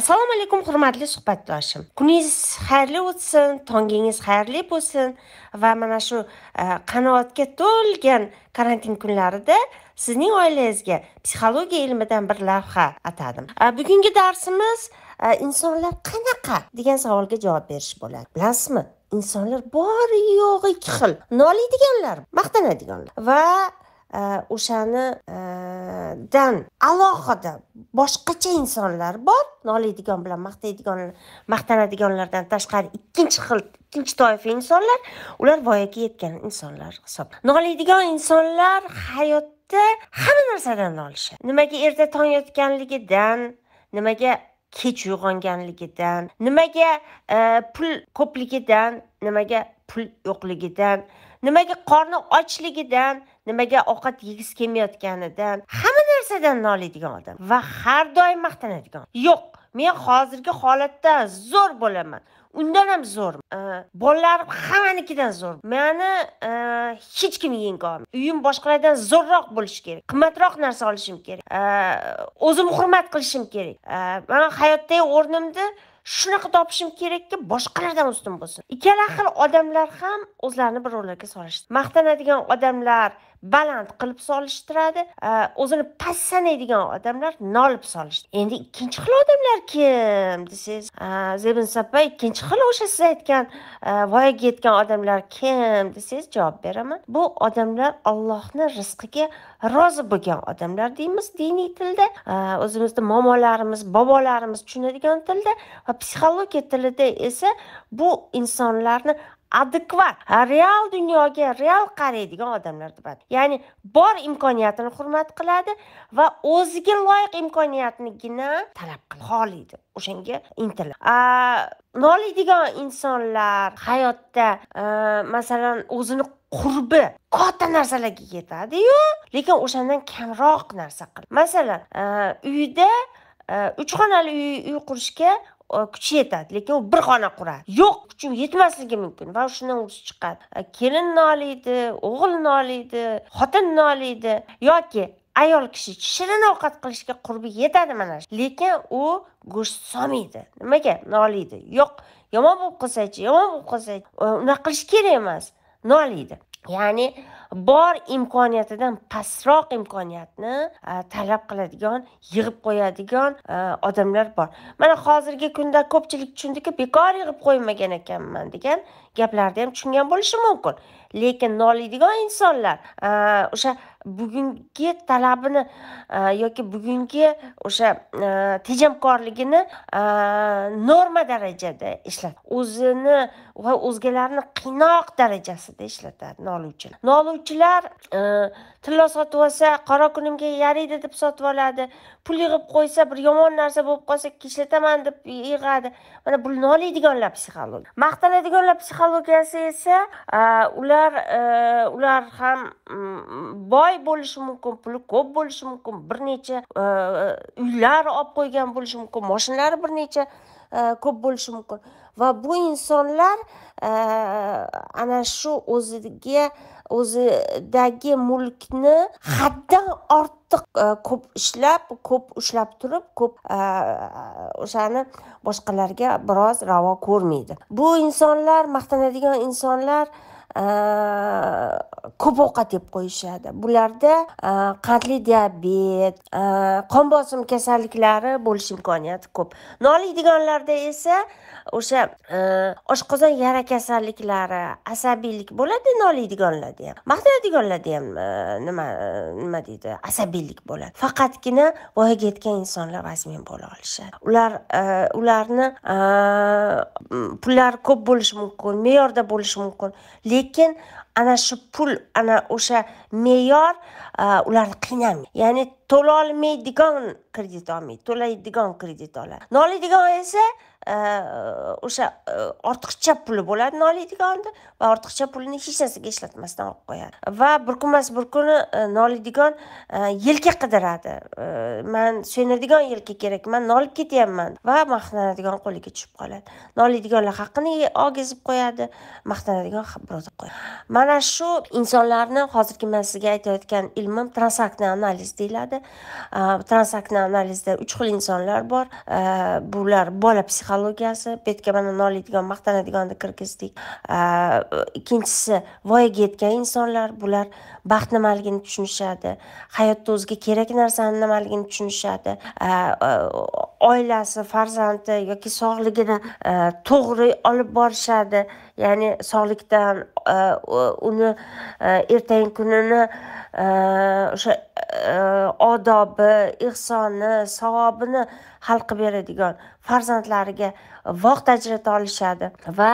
assalomu alaykum hurmatli suhbatdoshim kuningiz xayrli o'tsin tongingiz xayrli bo'lsin va mana shu qanoatga to'lgan karantin kunlarida sizning oilangizga psixologiya ilmidan bir lavha atadim bugungi darsimiz insonlar qanaqa degan savolga javob berish bo'ladi bilasizmi insonlar bor yo'g'i ikki xil noliydiganlar maqtanadiganlar va Э, o'shani э, dan alohida boshqacha insonlar bor nolaydigan bilan maqtaydigan maqtanadiganlardan tashqari ikkinchi xil ikkinchi toifa insonlar ular voyaga yetgan insonlar hisoblanadi nolaydigan insonlar hayotda hamma narsadan nolishadi nimaga erta tong yotganligidan nimaga kech uyg'onganligidan nimaga e, pul ko'pligidan nimaga pul yo'qligidan nimaga qorni ochligidan nimaga ovqat yegisi kelmayotganidan hamma narsadan noliydigan odam va har doim maqtanadigan yo'q men hozirgi holatda zo'r bo'laman undan ham zo'r bolalarim hammanikidan zo'r mani e, hech kim yenga olmaydi uyim boshqalardan zo'rroq bo'lishi kerak qimmatroq narsa olishim kerak o'zimni hurmat qilishim kerak man hayotdagi o'rnimni shunaqa topishim kerakki boshqalardan ustun bo'lsin ikkala xil odamlar ham o'zlarini bir ro'llarga solishdi maqtanadigan odamlar baland qilib solishtiradi o'zini sanaydigan odamlar nolib solishtiradi endi ikkinchi xil odamlar kim desangiz zebin opa ikkinchi xil o'sha siz aytgan voyaga yetgan odamlar kim desangiz javob beraman bu odamlar ollohni rizqiga rozi bo'lgan odamlar deymiz diniy tilda o'zimizni momolarimiz bobolarimiz tushunadigan tilda va psixologiya tilida esa bu insonlarni adekvat real dunyoga real qaraydigan odamlar topadi ya'ni bor imkoniyatini hurmat qiladi va o'ziga loyiq imkoniyatnigina talab qiladi xohlaydi o'shanga intiladi noliydigan insonlar hayotda masalan o'zini qurbi katta narsalarga yetadiyu lekin o'shandan kamroq narsa qiladi masalan uyda uch xonali uy qurishga kuchi yetadi lekin u bir xona quradi yo'q kuchim yetmasligi mumkin va shundan urush chiqadi kelin noliydi o'g'il noliydi xotin noliydi yoki ayol kishi shirin ovqat qilishga qurbi yetadi mana lekin u go'sht solmaydi nimaga noliydi yo'q yomon bo'lib qolsachi yomon bo'lib qolsachi unaqa qilish kerak emas noliydi ya'ni bor imkoniyatidan pastroq imkoniyatni e, talab qiladigan yig'ib qo'yadigan e, odamlar bor mana hozirgi kunda ko'pchilik tushundiki bekor yig'ib qo'ymagan ekanman degan gaplarni ham tushungan bo'lishi mumkin lekin noliydigan insonlar e, o'sha bugungi talabini e, yoki bugungi o'sha e, tejamkorligini e, norma darajada ishlat o'zini va o'zgalarni qiynoq darajasida ishlatadi noluvchilar noluvchilar tillo sotib olsa qora kunimga yaraydi deb sotib oladi pul yig'ib qo'ysa bir yomon narsa bo'lib qolsa ishlataman deb yig'adi mana bu noliydiganlar psixologiya maqtanadiganlar psixologiyasi esa ular ular ham boy joy bo'lishi mumkin puli ko'p bo'lishi mumkin bir necha uylar olib qo'ygan bo'lishi mumkin moshinalari bir necha ko'p bo'lishi mumkin va bu insonlar ana shu o'ziga o'zidagi mulkni haddan ortiq ko'p ishlab ko'p ushlab turib ko'p o'shani boshqalarga biroz ravo ko'rmaydi bu insonlar maqtanadigan insonlar ko'p ovqat yeb qo'yishadi bularda qandli diabet qon bosim kasalliklari bo'lish imkoniyati ko'p noliydiganlarda esa o'sha oshqozon yara kasalliklari asabiylik bo'ladi noliydiganlarda ham maqtanadiganlarda ham nima nima deydi asabiylik bo'ladi faqatgina voyaga yetgan insonlar vazmin bo'la olishadi ular ularni pullari ko'p bo'lishi mumkin me'yorda bo'lishi mumkin lekin lekin ana shu pul ana o'sha me'yor ularni qiynamaydi ya'ni to'lolmaydigan kredit olmaydi to'laydigan kredit oladi noliydigan esa o'sha ortiqcha puli bo'ladi noliydiganni va ortiqcha pulini hech narsaga ishlatmasdan olib qo'yadi va bir kun emas bir kuni noliydigan yelka qidiradi man suyunadigan yelka kerak man nolib ketyapman va maqtanadigan qo'liga tushib qoladi noliydiganlar haqqini ogizib qo'yadi maqtanadigan birovni qo'yadi mana shu insonlarni hozirgi man sizga aytayotgan ilmim transaktna analiz deyiladi transaktna analizda uch xil insonlar bor bular bola psixologiyasi yerga mana noliydigan maqtanadiganni kirgizdik ikkinchisi voyaga yetgan insonlar bular baxt nimaligini tushunishadi hayotda o'ziga kerak narsani nimaligini tushunishadi oilasi farzandi yoki sog'ligini to'g'ri olib borishadi ya'ni sog'likdan e, uni e, ertangi kunini e, o'sha odobi ehsoni savobini qilib beradigan farzandlariga vaqt ajrata olishadi va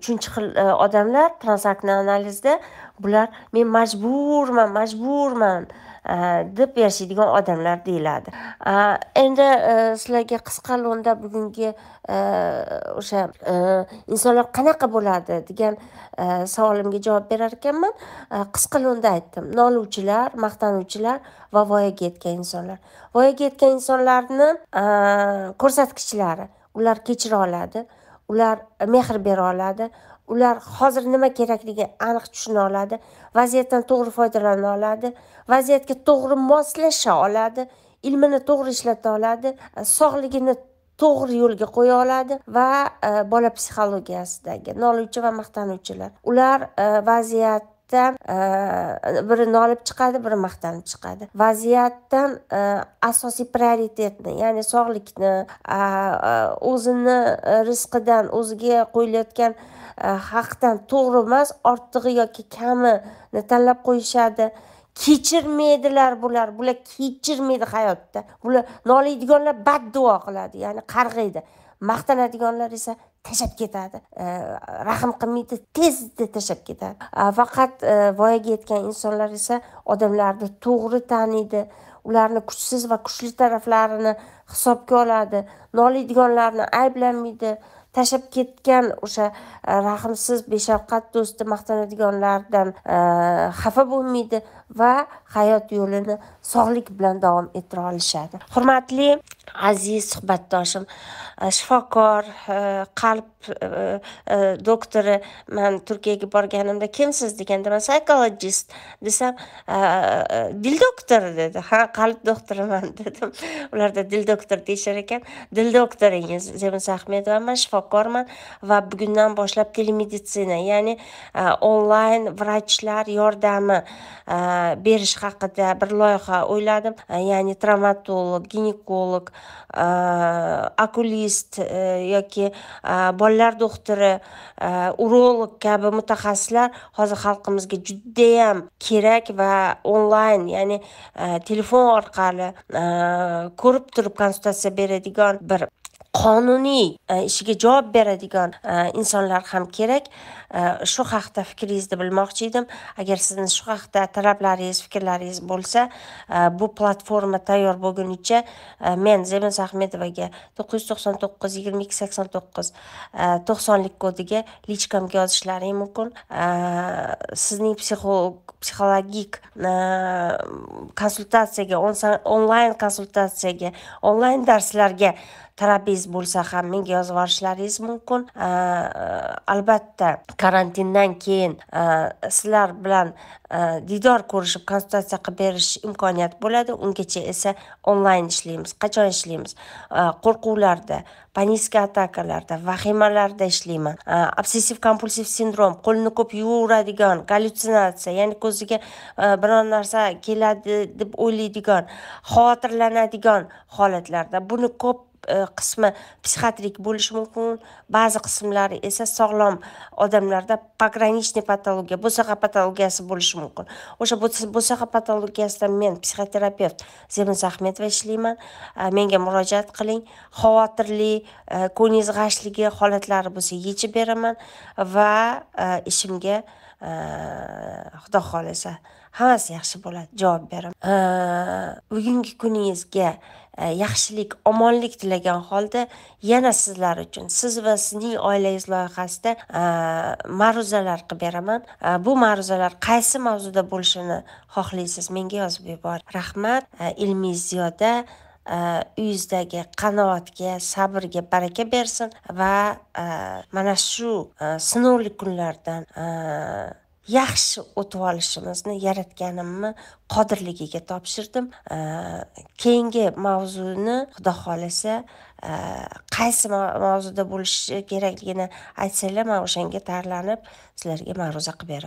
uchinchi xil odamlar transaktni analizda bular men majburman majburman Э, deb yashaydigan odamlar deyiladi э, endi э, sizlarga qisqa lo'nda bugungi o'sha insonlar qanaqa bo'ladi degan savolimga javob berar ekanman qisqa lo'nda aytdim noluvchilar maqtanuvchilar va voyaga yetgan insonlar voyaga yetgan insonlarni e, ko'rsatkichlari ular kechira oladi ular mehr bera oladi ular hozir nima kerakligini aniq tushuna oladi vaziyatdan to'g'ri foydalana oladi vaziyatga to'g'ri moslasha oladi ilmini to'g'ri ishlata oladi e, sog'ligini to'g'ri yo'lga qo'ya oladi va e, bola psixologiyasidagi noluvchi va maqtanuvchilar ular e, vaziyat vaziyatdan biri nolib chiqadi biri maqtanib chiqadi vaziyatdan asosiy prioritetni ya'ni sog'likni o'zini rizqidan o'ziga qo'yilayotgan haqdan to'g'ri emas ortig'i yoki kamini tanlab qo'yishadi kechirmaydilar bular bular kechirmaydi hayotda bular noliydiganlar badduo qiladi ya'ni qarg'aydi maqtanadiganlar esa tashlab ketadi э, rahm qilmaydi tezda tashlab ketadi faqat э, voyaga yetgan insonlar esa odamlarni to'g'ri taniydi ularni kuchsiz va kuchli taraflarini hisobga oladi noliydiganlarni ayblamaydi tashlab ketgan o'sha э, rahmsiz beshafqat do'sti maqtanadiganlardan xafa bo'lmaydi va hayot yo'lini sog'lik bilan davom ettira olishadi hurmatli aziz suhbatdoshim e, shifokor e, qalb e, doktori man turkiyaga borganimda kimsiz deganda man psychologist desam dil doktori dedi ha qalb doktoriman dedim ularda dil doktori deyishar ekan dil doktoringiz zemis ahmedova man shifokorman va bugundan boshlab telemeditsina ya'ni onlayn vrachlar yordami berish haqida bir loyiha o'yladim e, ya'ni travmatolog ginekolog e, okulist e, yoki bolalar doktori urolog kabi mutaxassislar hozir xalqimizga judayam kerak va onlayn ya'ni telefon orqali ko'rib turib konsultatsiya beradigan bir qonuniy e, ishiga javob beradigan e, insonlar ham kerak e, shu haqda fikringizni bilmoqchi edim agar sizni shu haqda talablaringiz fikrlaringiz bo'lsa bu platforma tayyor bo'lgunicha men zemin ahmedovaga to'qqiz yuz to'qson to'qqiz yigirma ikki sakson to'qqiz to'qsonlik kodiga lichkamga yozishlaring mumkin sizning psixolog psixologik konsultatsiyaga onlayn konsultatsiyaga onlayn darslarga talabingiz bo'lsa ham menga yozib yuborishlaringiz mumkin albatta karantindan keyin sizlar bilan diydor ko'rishib konsultatsiya qilib berish imkoniyat bo'ladi ungacha esa onlayn ishlaymiz qachon ishlaymiz qo'rquvlarda panika atakalarda vahimalarda ishlayman obsessiv kompulsiv sindrom qo'lni ko'p yuvaveradigan gallyutsinatsiya ya'ni ko'ziga biror narsa keladi deb o'ylaydigan xavotirlanadigan holatlarda buni ko'p E, qismi psixiatrik bo'lishi mumkin ba'zi qismlari esa sog'lom odamlarda pogranichniy patologiya bo'saqa patologiyasi bo'lishi mumkin o'sha bo'saqa patologiyasida men psixoterapevt zemuz ahmedova ishlayman e, menga murojaat qiling xavotirli e, ko'nglingiz g'ashligi holatlari bo'lsa yechib beraman va ishimga xudo xohlasa hammasi yaxshi bo'ladi javob beraman bugungi kuningizga E, yaxshilik omonlik tilagan holda yana sizlar uchun siz va sizning oilangiz loyihasida e, ma'ruzalar qilib beraman e, bu ma'ruzalar qaysi mavzuda bo'lishini xohlaysiz menga yozib yuboring rahmat ilmiy ziyoda uyingizdagi qanoatga sabrga baraka bersin va mana shu sinovli kunlardan yaxshi o'tib olishimizni yaratganimni qodirligiga topshirdim keyingi mavzuni xudo xohlasa qaysi mavzuda bo'lishi kerakligini aytsanglar man o'shanga tayyorlanib sizlarga ma'ruza qilib beraman